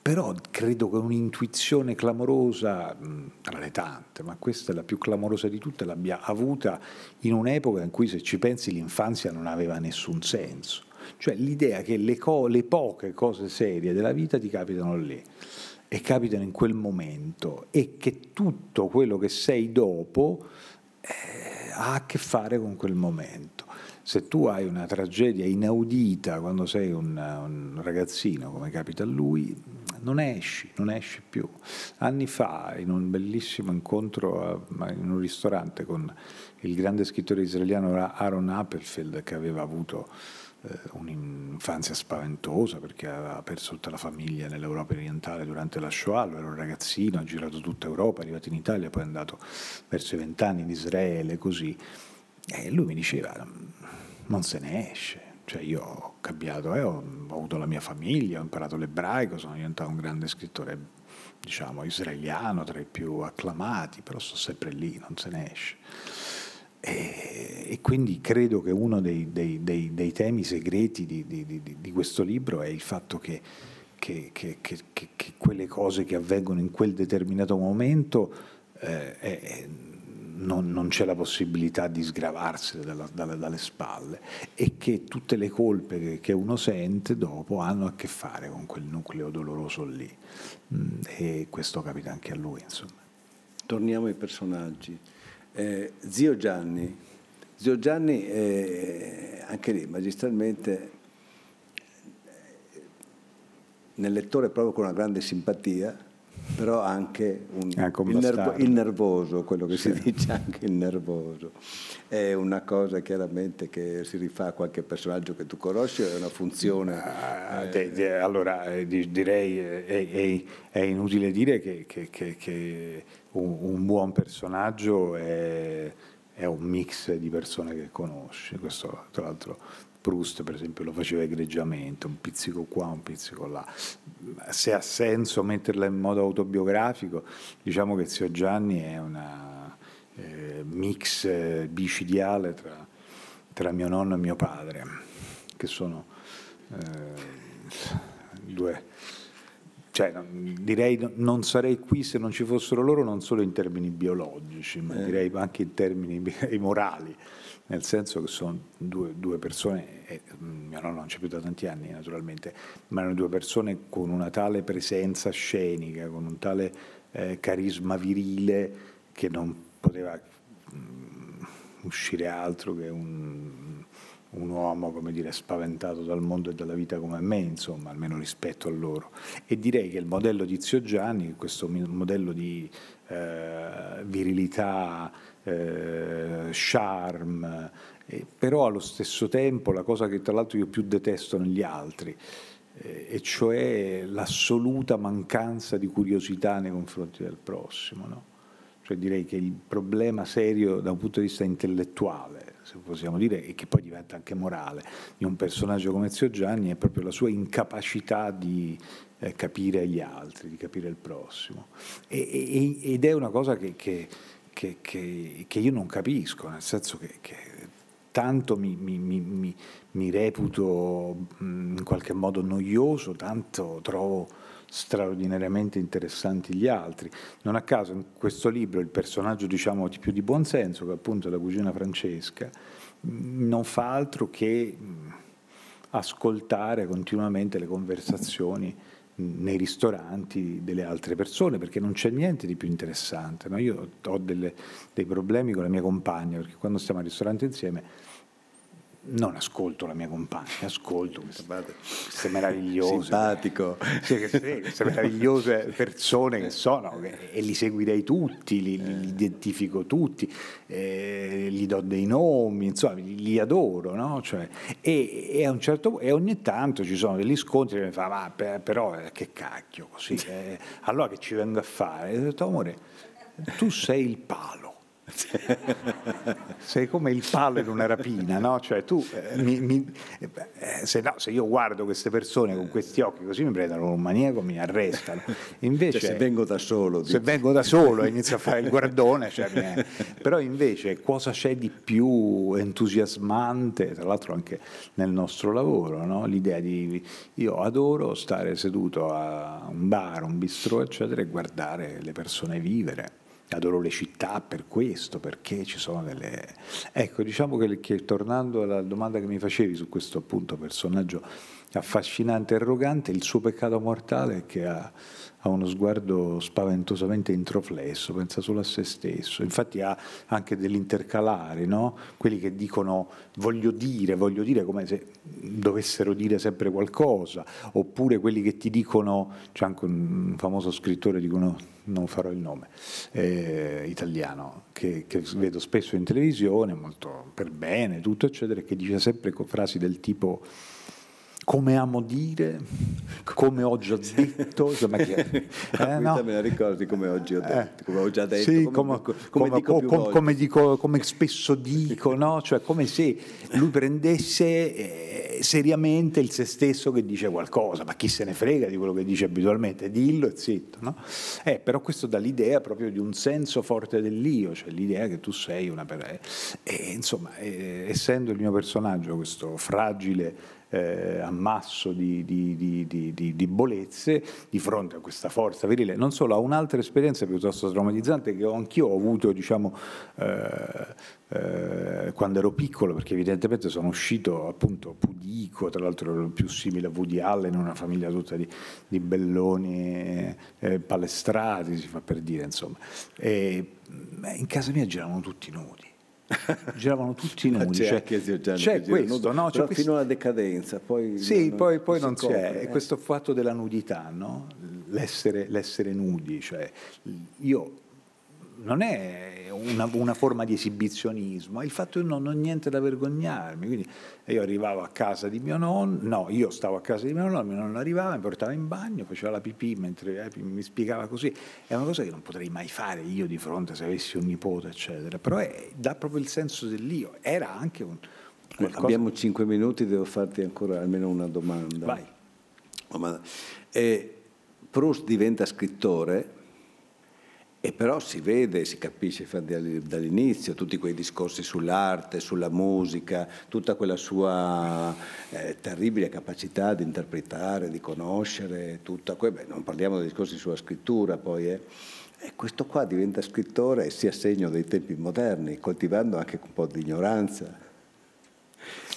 Però credo che un'intuizione clamorosa, tra le tante, ma questa è la più clamorosa di tutte, l'abbia avuta in un'epoca in cui se ci pensi l'infanzia non aveva nessun senso. Cioè l'idea che le, co- le poche cose serie della vita ti capitano lì e capitano in quel momento e che tutto quello che sei dopo eh, ha a che fare con quel momento. Se tu hai una tragedia inaudita quando sei un, un ragazzino, come capita a lui, non esci, non esci più. Anni fa, in un bellissimo incontro a, eh, in un ristorante con il grande scrittore israeliano Aaron Appelfeld, che aveva avuto eh, un'infanzia spaventosa perché aveva perso tutta la famiglia nell'Europa orientale durante la Shoah, lui era un ragazzino, ha girato tutta Europa, è arrivato in Italia, poi è andato verso i vent'anni in Israele, così. E lui mi diceva, non se ne esce, cioè io ho cambiato, eh, ho, ho avuto la mia famiglia, ho imparato l'ebraico, sono diventato un grande scrittore diciamo israeliano tra i più acclamati, però sto sempre lì, non se ne esce. E, e quindi credo che uno dei, dei, dei, dei temi segreti di, di, di, di, questo libro è il fatto che, che, che, che, quelle cose che avvengono in quel determinato momento eh, è, non, non, c'è la possibilità di sgravarsene dalla, dalla, dalle spalle e che tutte le colpe che, che, uno sente dopo hanno a che fare con quel nucleo doloroso lì mm, e questo capita anche a lui insomma. Torniamo ai personaggi. Eh, zio Gianni, zio Gianni eh, anche lì magistralmente eh, nel lettore proprio con una grande simpatia, però anche, un, anche ah, un il, nervo, il, nervoso, quello che sì. si dice anche il nervoso. È una cosa chiaramente che si rifà a qualche personaggio che tu conosci, è una funzione... Ah, eh, te, te, allora eh, direi eh, è, è, è, inutile dire che, che, che, che un, un buon personaggio è, è, un mix di persone che conosci. Questo, tra l'altro, Proust, per esempio, lo faceva egregiamente, un pizzico qua, un pizzico là. Se ha senso metterla in modo autobiografico, diciamo che Zio Gianni è un eh, mix eh, bicidiale tra, tra, mio nonno e mio padre, che sono eh, due cioè, direi non sarei qui se non ci fossero loro non solo in termini biologici, ma eh. direi anche in termini morali, nel senso che sono due, due persone, e, mm, mio nonno non c'è più da tanti anni naturalmente, ma erano due persone con una tale presenza scenica, con un tale eh, carisma virile che non poteva mh, mm, uscire altro che un un uomo come dire, spaventato dal mondo e dalla vita come me, insomma, almeno rispetto a loro. E direi che il modello di Zio Gianni, questo modello di eh, virilità, eh, charm, eh, però allo stesso tempo la cosa che tra l'altro io più detesto negli altri, eh, e cioè l'assoluta mancanza di curiosità nei confronti del prossimo. No? Cioè direi che il problema serio da un punto di vista intellettuale se possiamo dire, e che poi diventa anche morale, di un personaggio come Zio Gianni è proprio la sua incapacità di eh, capire gli altri, di capire il prossimo. E, e, ed è una cosa che, che, che, che, io non capisco, nel senso che, tanto mi, mi, mi, mi reputo in qualche modo noioso, tanto trovo straordinariamente interessanti gli altri. Non a caso in questo libro il personaggio diciamo di più di buonsenso, che appunto è la cugina Francesca, mm, non fa altro che mm, ascoltare continuamente le conversazioni mm, nei ristoranti delle altre persone perché non c'è niente di più interessante. No? Io ho delle, dei problemi con la mia compagna perché quando stiamo al ristorante insieme non ascolto la mia compagna, ascolto queste meravigliose, Simpatico. queste meravigliose persone che sono e li seguirei tutti, li, li identifico tutti, eh, gli do dei nomi, insomma li, adoro. No? Cioè, e, e, a un certo, e ogni tanto ci sono degli scontri che mi fa, ma per, però eh, che cacchio così, eh, allora che ci vengo a fare? E ho detto, amore, tu sei il palo Sei come il palo in una rapina, no? Cioè tu, eh, mi, mi, eh, se, no, se, io guardo queste persone con questi occhi così mi prendono un maniaco, mi arrestano. Invece, cioè, se vengo da solo... Se dici. vengo da solo e inizio a fare il guardone, cioè, è... però invece cosa c'è di più entusiasmante, tra l'altro anche nel nostro lavoro, no? l'idea di io adoro stare seduto a un bar, un bistrò, eccetera, e guardare le persone vivere adoro le città per questo, perché ci sono delle... Ecco, diciamo che, che tornando alla domanda che mi facevi su questo appunto personaggio affascinante e arrogante, il suo peccato mortale è che ha ha uno sguardo spaventosamente introflesso, pensa solo a se stesso, infatti ha anche dell'intercalare, no? quelli che dicono voglio dire, voglio dire come se dovessero dire sempre qualcosa, oppure quelli che ti dicono, c'è anche un famoso scrittore, dicono non farò il nome, eh, italiano, che, che, vedo spesso in televisione, molto per bene, tutto eccetera, che dice sempre frasi del tipo come amo dire, come ho già detto, insomma, chi Eh, no. me la ricordi come oggi ho eh. detto, come ho già detto, sì, come, come, come, dico com, come, dico come, spesso dico, no? cioè come se lui prendesse eh, seriamente il se stesso che dice qualcosa, ma chi se ne frega di quello che dice abitualmente, dillo e zitto. No? Eh, però questo dà l'idea proprio di un senso forte dell'io, cioè l'idea che tu sei una per... Eh, e, insomma, eh, essendo il mio personaggio questo fragile eh, ammasso di, di, di, di, bolezze di fronte a questa forza virile, non solo a un'altra esperienza piuttosto traumatizzante che anch'io ho avuto diciamo, eh, eh quando ero piccolo, perché evidentemente sono uscito appunto pudico, tra l'altro ero più simile a Woody Allen, una famiglia tutta di, di belloni eh, palestrati, si fa per dire, insomma. E, mm, in casa mia giravano tutti nudi giravano tutti nudi. c'è cioè, anche Zio c'è questo, nudo, no? C'è questo... fino alla decadenza, poi sì, non, poi, poi non c'è. Eh. Questo fatto della nudità, no? l'essere, l'essere nudi, cioè io non è una, una, forma di esibizionismo, è il fatto che non ho niente da vergognarmi. Quindi io arrivavo a casa di mio nonno, no, io stavo a casa di mio nonno, mio nonno arrivava, mi portava in bagno, faceva la pipì mentre eh, mi spiegava così. È una cosa che non potrei mai fare io di fronte se avessi un nipote, eccetera. Però è, dà proprio il senso dell'io. Era anche un... Qualcosa... Abbiamo cinque minuti, devo farti ancora almeno una domanda. Vai. Oh, ma, eh, Proust diventa scrittore e però si vede, si capisce dall'inizio tutti quei discorsi sull'arte, sulla musica, tutta quella sua eh, terribile capacità di interpretare, di conoscere, tutta que- Beh, non parliamo dei discorsi sulla scrittura poi. Eh. E questo qua diventa scrittore e si assegna dei tempi moderni, coltivando anche un po' di ignoranza.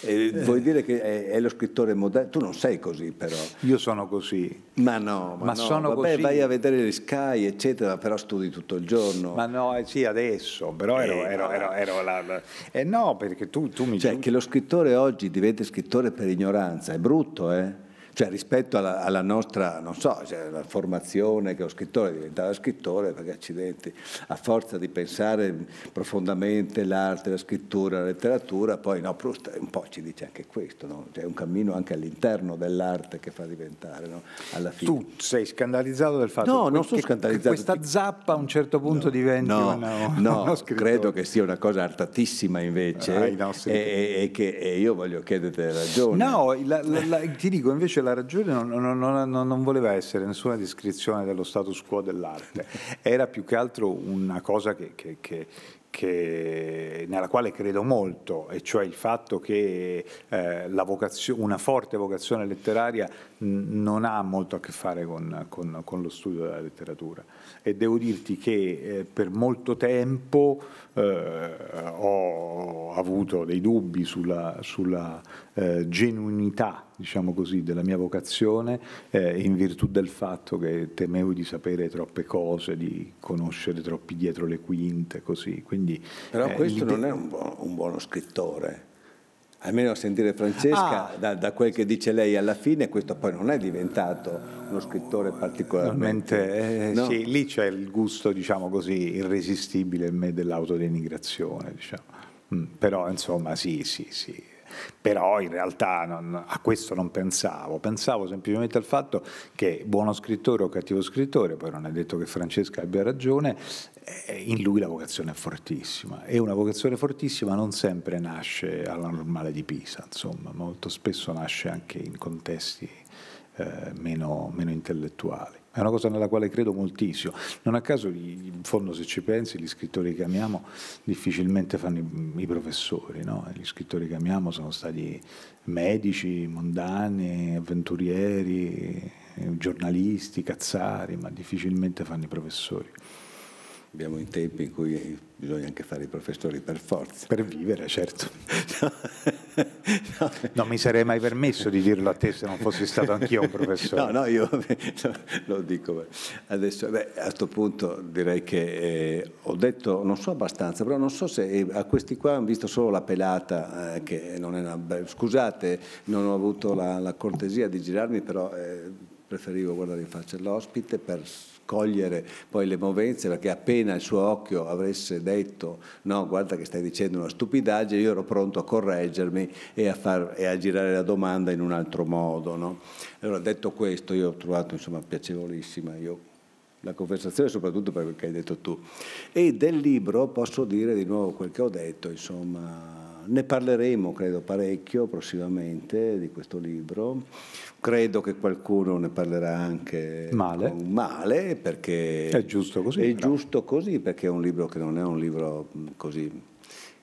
Eh, vuoi dire che è, è, lo scrittore moderno? Tu non sei così, però. Io sono così. Ma no, ma, ma no. sono Vabbè, così. vai a vedere le Sky, eccetera, però studi tutto il giorno. Ma no, eh, sì, adesso, però ero, eh, ero, ero, ero la, la... Eh no, perché tu, tu mi... Cioè, che lo scrittore oggi diventi scrittore per ignoranza, è brutto, eh? Cioè rispetto alla, alla nostra, non so, cioè, la formazione che lo scrittore diventava scrittore, perché accidenti, a forza di pensare profondamente l'arte, la scrittura, la letteratura, poi no, Proust un po' ci dice anche questo, no? Cioè, è un cammino anche all'interno dell'arte che fa diventare, no? Alla fine. Tu sei scandalizzato del fatto no, che, non sono scandalizzato. Che questa zappa a un certo punto no, diventi no, una, no, uno scrittore. credo che sia una cosa artatissima invece ah, e, e, che e io voglio chiederti ragione. No, la, la, la, ti dico invece la ragione non, non, non, non, voleva essere nessuna descrizione dello status quo dell'arte, era più che altro una cosa che, che, che che, nella quale credo molto, e cioè il fatto che eh, una forte vocazione letteraria non ha molto a che fare con, con, con lo studio della letteratura e devo dirti che eh, per molto tempo eh, ho avuto dei dubbi sulla, sulla eh, genuinità diciamo così, della mia vocazione eh, in virtù del fatto che temevo di sapere troppe cose, di conoscere troppi dietro le quinte, così. Quindi, Però eh, questo non è un, buono, un buono scrittore almeno a sentire Francesca, ah. da, da, quel che dice lei alla fine, questo poi non è diventato uno scrittore particolarmente... Eh, no? Sì, lì c'è il gusto, diciamo così, irresistibile in me dell'autodenigrazione, diciamo. mm, però insomma sì, sì, sì, però in realtà non, a questo non pensavo, pensavo semplicemente al fatto che buono scrittore o cattivo scrittore, poi non è detto che Francesca abbia ragione, eh, in lui la vocazione è fortissima e una vocazione fortissima non sempre nasce alla normale di Pisa, insomma, molto spesso nasce anche in contesti eh, meno, meno intellettuali è una cosa nella quale credo moltissimo. Non a caso, in fondo, se ci pensi, gli scrittori che amiamo difficilmente fanno i, i professori, no? gli scrittori che amiamo sono stati medici, mondani, avventurieri, giornalisti, cazzari, ma difficilmente fanno i professori. Abbiamo in tempi in cui bisogna anche fare i professori per forza. Per vivere, certo. no. Non mi sarei mai permesso di dirlo a te se non fossi stato anch'io un professore. No, no, io lo dico. Adesso, beh, a questo punto direi che eh, ho detto, non so abbastanza, però non so se eh, a questi qua hanno visto solo la pelata, eh, che non è una... scusate, non ho avuto la, la, cortesia di girarmi, però eh, preferivo guardare in faccia l'ospite per cogliere poi le movenze perché appena il suo occhio avesse detto no guarda che stai dicendo una stupidaggine io ero pronto a correggermi e a, far, e a girare la domanda in un altro modo. No? Allora detto questo io ho trovato insomma piacevolissima io la conversazione soprattutto per quello che hai detto tu e del libro posso dire di nuovo quel che ho detto insomma ne parleremo, credo, parecchio prossimamente di questo libro. Credo che qualcuno ne parlerà anche male, male perché è giusto così. È però. giusto così perché è un libro che non è un libro mm, così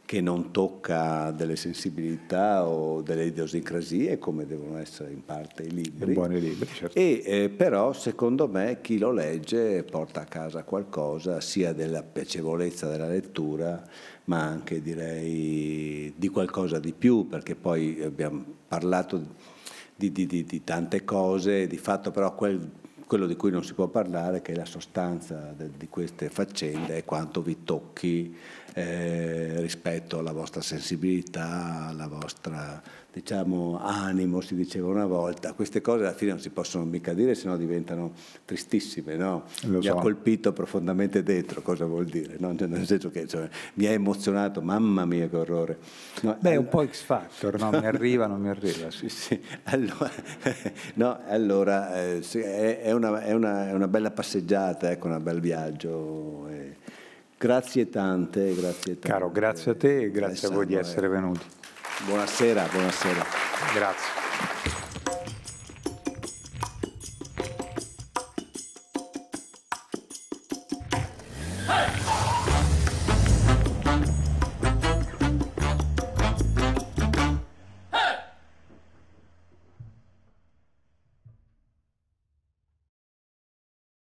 che non tocca delle sensibilità o delle idiosincrasie come devono essere in parte i libri. Buoni libri, certo. E eh, però secondo me chi lo legge porta a casa qualcosa sia della piacevolezza della lettura ma anche direi di qualcosa di più, perché poi abbiamo parlato di, di, di, di tante cose, di fatto però quel, quello di cui non si può parlare, che è la sostanza de, di queste faccende, è quanto vi tocchi eh, rispetto alla vostra sensibilità, alla vostra diciamo, animo, si diceva una volta. Queste cose alla fine non si possono mica dire, se no diventano tristissime. No? mi so. ha colpito profondamente dentro, cosa vuol dire? No? Cioè, nel senso che cioè, mi ha emozionato, mamma mia che orrore. No, Beh, è un po' X Factor, no? mi arriva, non mi arriva. Sì. sì, Allora, no, allora eh, sì, è, una, è, una, è, una, bella passeggiata, ecco, un bel viaggio. Eh. Grazie tante, grazie tante. Caro, grazie a te e grazie a voi di essere venuti. Buonasera, buonasera. Grazie.